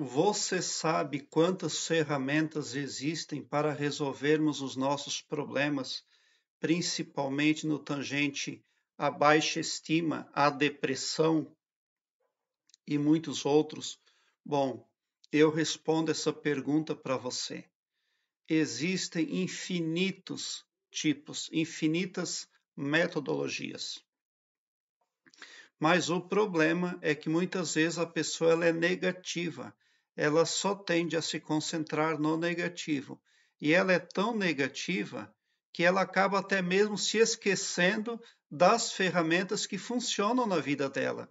Você sabe quantas ferramentas existem para resolvermos os nossos problemas, principalmente no tangente à baixa estima, à depressão e muitos outros? Bom, eu respondo essa pergunta para você. Existem infinitos tipos, infinitas metodologias. Mas o problema é que muitas vezes a pessoa ela é negativa ela só tende a se concentrar no negativo. E ela é tão negativa que ela acaba até mesmo se esquecendo das ferramentas que funcionam na vida dela.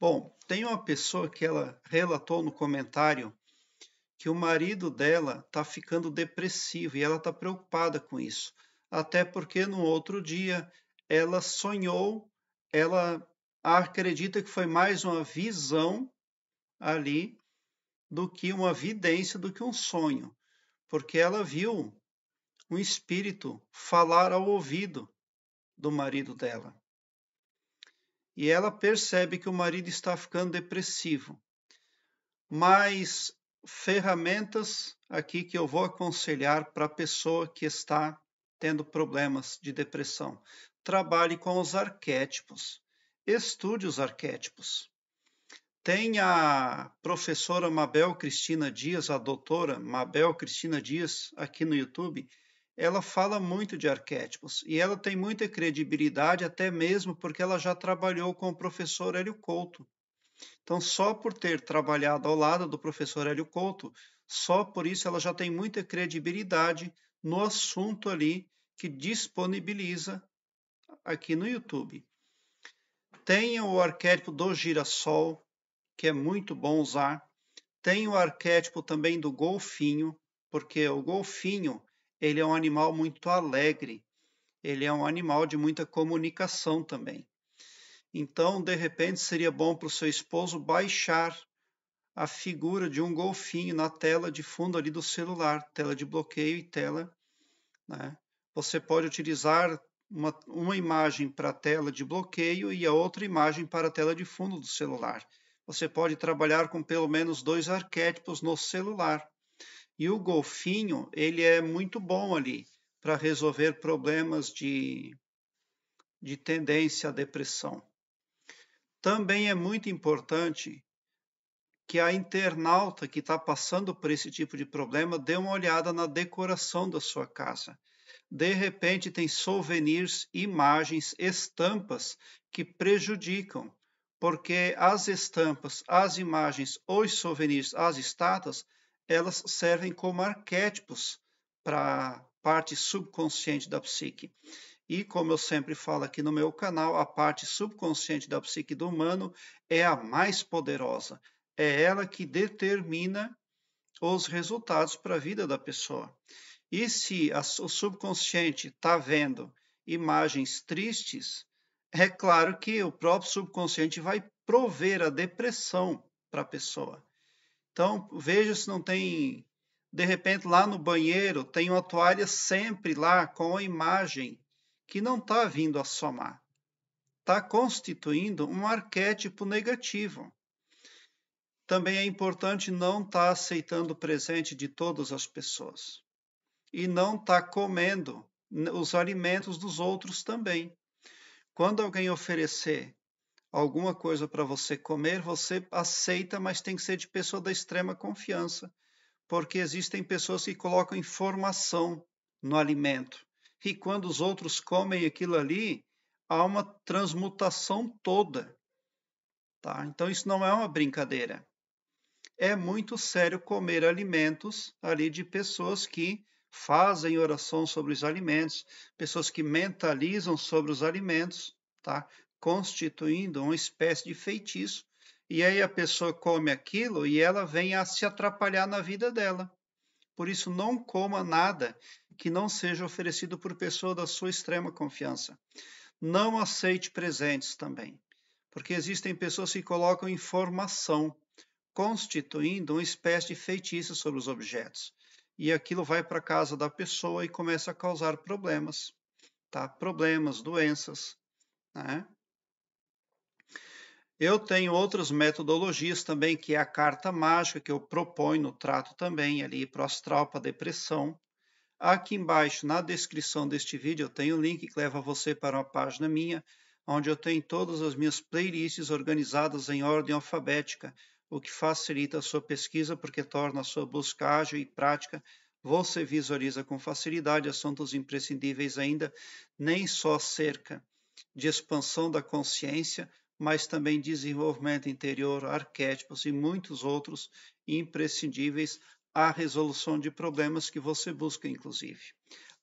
Bom, tem uma pessoa que ela relatou no comentário que o marido dela está ficando depressivo e ela está preocupada com isso. Até porque no outro dia ela sonhou, ela acredita que foi mais uma visão ali do que uma vidência, do que um sonho, porque ela viu um espírito falar ao ouvido do marido dela. E ela percebe que o marido está ficando depressivo. Mas ferramentas aqui que eu vou aconselhar para a pessoa que está tendo problemas de depressão. Trabalhe com os arquétipos. Estude os arquétipos. Tem a professora Mabel Cristina Dias, a doutora Mabel Cristina Dias, aqui no YouTube. Ela fala muito de arquétipos e ela tem muita credibilidade, até mesmo porque ela já trabalhou com o professor Hélio Couto. Então, só por ter trabalhado ao lado do professor Hélio Couto, só por isso ela já tem muita credibilidade no assunto ali que disponibiliza aqui no YouTube. Tem o arquétipo do girassol, que é muito bom usar. Tem o arquétipo também do golfinho, porque o golfinho ele é um animal muito alegre, ele é um animal de muita comunicação também. Então, de repente, seria bom para o seu esposo baixar a figura de um golfinho na tela de fundo ali do celular, tela de bloqueio e tela. Né? Você pode utilizar uma, uma imagem para a tela de bloqueio e a outra imagem para a tela de fundo do celular você pode trabalhar com pelo menos dois arquétipos no celular. E o golfinho, ele é muito bom ali para resolver problemas de, de tendência à depressão. Também é muito importante que a internauta que está passando por esse tipo de problema dê uma olhada na decoração da sua casa. De repente, tem souvenirs, imagens, estampas que prejudicam porque as estampas, as imagens, os souvenirs, as estátuas, elas servem como arquétipos para a parte subconsciente da psique. E como eu sempre falo aqui no meu canal, a parte subconsciente da psique do humano é a mais poderosa. É ela que determina os resultados para a vida da pessoa. E se a, o subconsciente está vendo imagens tristes, é claro que o próprio subconsciente vai prover a depressão para a pessoa. Então, veja se não tem. De repente, lá no banheiro, tem uma toalha sempre lá com a imagem que não está vindo a somar. Está constituindo um arquétipo negativo. Também é importante não estar tá aceitando o presente de todas as pessoas. E não estar tá comendo os alimentos dos outros também. Quando alguém oferecer alguma coisa para você comer, você aceita, mas tem que ser de pessoa da extrema confiança, porque existem pessoas que colocam informação no alimento. E quando os outros comem aquilo ali, há uma transmutação toda. Tá? Então isso não é uma brincadeira. É muito sério comer alimentos ali de pessoas que fazem oração sobre os alimentos, pessoas que mentalizam sobre os alimentos, tá? constituindo uma espécie de feitiço. E aí a pessoa come aquilo e ela vem a se atrapalhar na vida dela. Por isso, não coma nada que não seja oferecido por pessoa da sua extrema confiança. Não aceite presentes também, porque existem pessoas que colocam informação, constituindo uma espécie de feitiço sobre os objetos e aquilo vai para a casa da pessoa e começa a causar problemas, tá? Problemas, doenças, né? Eu tenho outras metodologias também, que é a carta mágica, que eu proponho no trato também, ali para o astral, para depressão. Aqui embaixo, na descrição deste vídeo, eu tenho um link que leva você para uma página minha, onde eu tenho todas as minhas playlists organizadas em ordem alfabética, o que facilita a sua pesquisa porque torna a sua busca ágil e prática. Você visualiza com facilidade assuntos imprescindíveis ainda, nem só acerca de expansão da consciência, mas também desenvolvimento interior, arquétipos e muitos outros imprescindíveis à resolução de problemas que você busca, inclusive.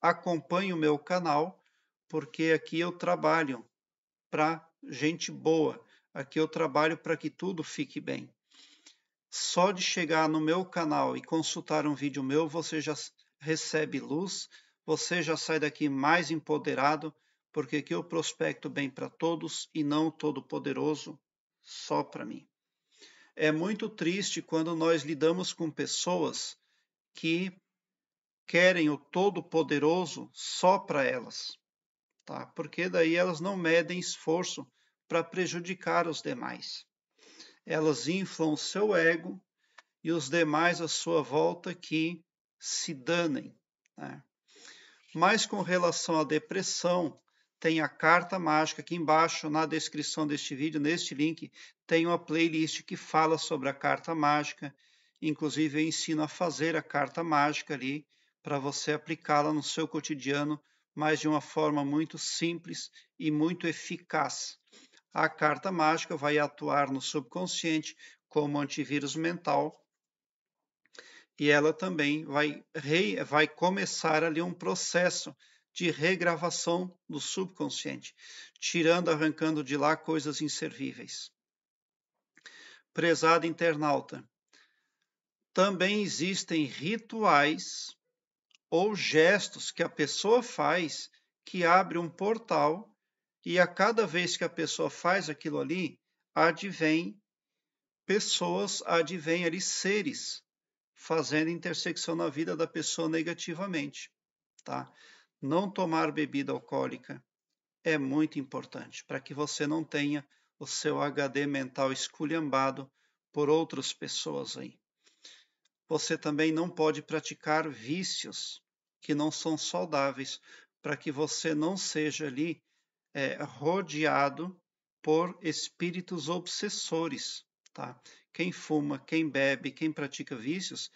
Acompanhe o meu canal, porque aqui eu trabalho para gente boa, aqui eu trabalho para que tudo fique bem. Só de chegar no meu canal e consultar um vídeo meu, você já recebe luz, você já sai daqui mais empoderado, porque aqui eu prospecto bem para todos e não todo poderoso só para mim. É muito triste quando nós lidamos com pessoas que querem o todo poderoso só para elas, tá? Porque daí elas não medem esforço para prejudicar os demais elas inflam o seu ego e os demais à sua volta que se danem. Né? Mas com relação à depressão, tem a carta mágica aqui embaixo na descrição deste vídeo, neste link, tem uma playlist que fala sobre a carta mágica. Inclusive, eu ensino a fazer a carta mágica ali para você aplicá-la no seu cotidiano, mas de uma forma muito simples e muito eficaz a carta mágica vai atuar no subconsciente como antivírus mental e ela também vai, re, vai começar ali um processo de regravação do subconsciente, tirando, arrancando de lá coisas inservíveis. Prezado internauta, também existem rituais ou gestos que a pessoa faz que abre um portal e a cada vez que a pessoa faz aquilo ali, advém pessoas, advém ali seres fazendo intersecção na vida da pessoa negativamente, tá? Não tomar bebida alcoólica é muito importante para que você não tenha o seu HD mental esculhambado por outras pessoas aí. Você também não pode praticar vícios que não são saudáveis para que você não seja ali é, rodeado por espíritos obsessores. Tá? Quem fuma, quem bebe, quem pratica vícios,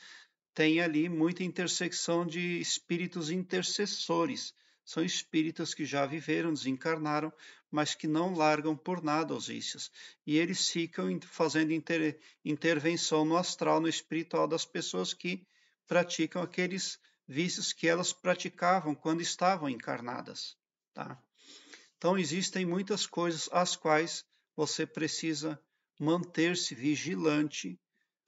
tem ali muita intersecção de espíritos intercessores. São espíritos que já viveram, desencarnaram, mas que não largam por nada os vícios. E eles ficam fazendo inter intervenção no astral, no espiritual das pessoas que praticam aqueles vícios que elas praticavam quando estavam encarnadas. Tá? Então, existem muitas coisas às quais você precisa manter-se vigilante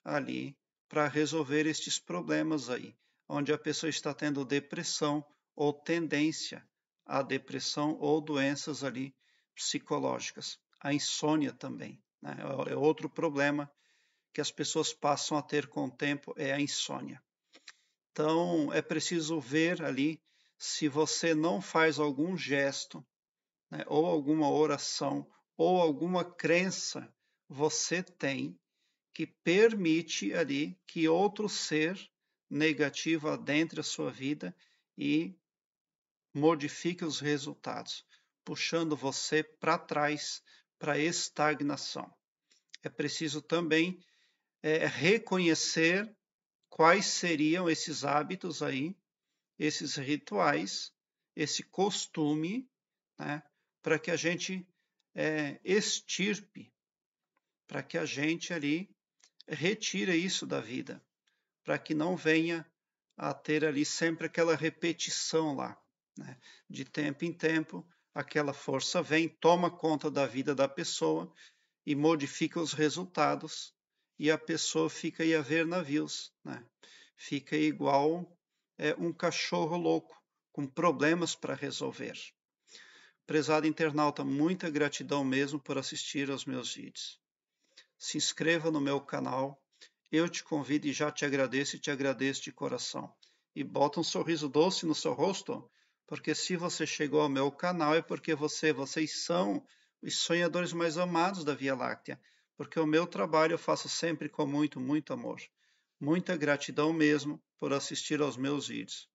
ali para resolver estes problemas aí, onde a pessoa está tendo depressão ou tendência à depressão ou doenças ali psicológicas. A insônia também né? É, é outro problema que as pessoas passam a ter com o tempo é a insônia. Então é preciso ver ali se você não faz algum gesto né, ou alguma oração, ou alguma crença você tem que permite ali que outro ser negativo adentre a sua vida e modifique os resultados, puxando você para trás, para estagnação. É preciso também é, reconhecer quais seriam esses hábitos aí, esses rituais, esse costume, né, para que a gente é, extirpe, para que a gente ali retire isso da vida, para que não venha a ter ali sempre aquela repetição lá. Né? De tempo em tempo, aquela força vem, toma conta da vida da pessoa e modifica os resultados, e a pessoa fica aí a ver navios, né? fica igual é, um cachorro louco, com problemas para resolver. Prezado internauta, muita gratidão mesmo por assistir aos meus vídeos. Se inscreva no meu canal. Eu te convido e já te agradeço e te agradeço de coração. E bota um sorriso doce no seu rosto, porque se você chegou ao meu canal é porque você, vocês são os sonhadores mais amados da Via Láctea, porque o meu trabalho eu faço sempre com muito, muito amor. Muita gratidão mesmo por assistir aos meus vídeos.